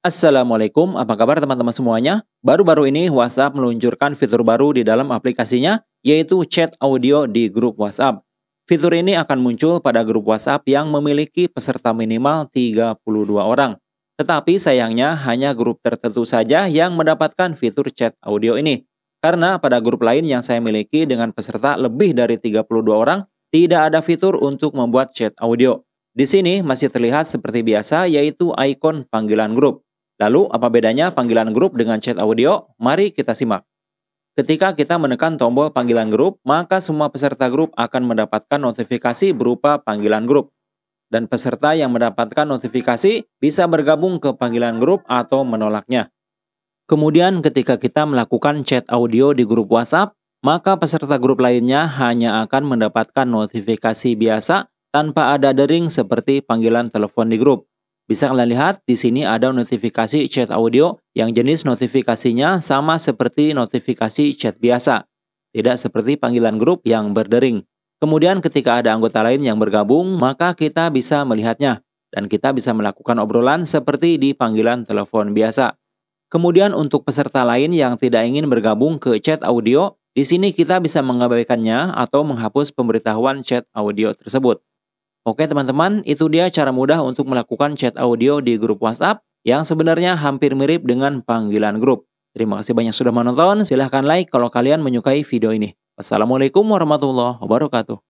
Assalamualaikum, apa kabar teman-teman semuanya? Baru-baru ini WhatsApp meluncurkan fitur baru di dalam aplikasinya, yaitu chat audio di grup WhatsApp. Fitur ini akan muncul pada grup WhatsApp yang memiliki peserta minimal 32 orang. Tetapi sayangnya hanya grup tertentu saja yang mendapatkan fitur chat audio ini. Karena pada grup lain yang saya miliki dengan peserta lebih dari 32 orang, tidak ada fitur untuk membuat chat audio. Di sini masih terlihat seperti biasa yaitu ikon panggilan grup. Lalu, apa bedanya panggilan grup dengan chat audio? Mari kita simak. Ketika kita menekan tombol panggilan grup, maka semua peserta grup akan mendapatkan notifikasi berupa panggilan grup. Dan peserta yang mendapatkan notifikasi bisa bergabung ke panggilan grup atau menolaknya. Kemudian ketika kita melakukan chat audio di grup WhatsApp, maka peserta grup lainnya hanya akan mendapatkan notifikasi biasa tanpa ada dering seperti panggilan telepon di grup. Bisa kalian lihat di sini ada notifikasi chat audio yang jenis notifikasinya sama seperti notifikasi chat biasa. Tidak seperti panggilan grup yang berdering. Kemudian ketika ada anggota lain yang bergabung, maka kita bisa melihatnya dan kita bisa melakukan obrolan seperti di panggilan telepon biasa. Kemudian untuk peserta lain yang tidak ingin bergabung ke chat audio, di sini kita bisa mengabaikannya atau menghapus pemberitahuan chat audio tersebut. Oke teman-teman, itu dia cara mudah untuk melakukan chat audio di grup WhatsApp yang sebenarnya hampir mirip dengan panggilan grup. Terima kasih banyak sudah menonton, silahkan like kalau kalian menyukai video ini. Wassalamualaikum warahmatullahi wabarakatuh.